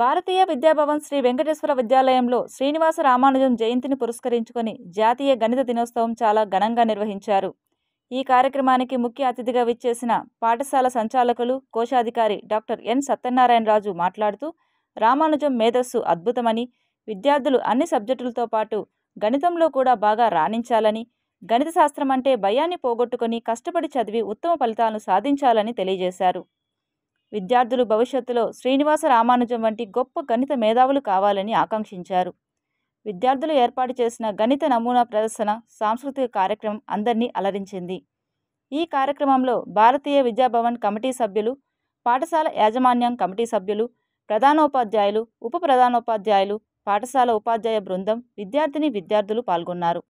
భారతీయ విద్యాభవన్ శ్రీ వెంకటేశ్వర విద్యాలయంలో శ్రీనివాస రామానుజం జయంతిని పురస్కరించుకొని జాతీయ గణిత దినోత్సవం చాలా ఘనంగా నిర్వహించారు ఈ కార్యక్రమానికి ముఖ్య అతిథిగా విచ్చేసిన పాఠశాల సంచాలకులు కోశాధికారి డాక్టర్ ఎన్ సత్యనారాయణరాజు మాట్లాడుతూ రామానుజం మేధస్సు అద్భుతమని విద్యార్థులు అన్ని సబ్జెక్టులతో పాటు గణితంలో కూడా బాగా రాణించాలని గణిత శాస్త్రం అంటే భయాన్ని పోగొట్టుకొని కష్టపడి చదివి ఉత్తమ ఫలితాలను సాధించాలని తెలియజేశారు విద్యార్థులు భవిష్యత్తులో శ్రీనివాస రామానుజం వంటి గొప్ప గణిత మేధావులు కావాలని ఆకాంక్షించారు విద్యార్థులు ఏర్పాటు చేసిన గణిత నమూనా ప్రదర్శన సాంస్కృతిక కార్యక్రమం అందరినీ అలరించింది ఈ కార్యక్రమంలో భారతీయ విద్యాభవన్ కమిటీ సభ్యులు పాఠశాల యాజమాన్యం కమిటీ సభ్యులు ప్రధానోపాధ్యాయులు ఉప ప్రధానోపాధ్యాయులు పాఠశాల ఉపాధ్యాయ బృందం విద్యార్థిని విద్యార్థులు పాల్గొన్నారు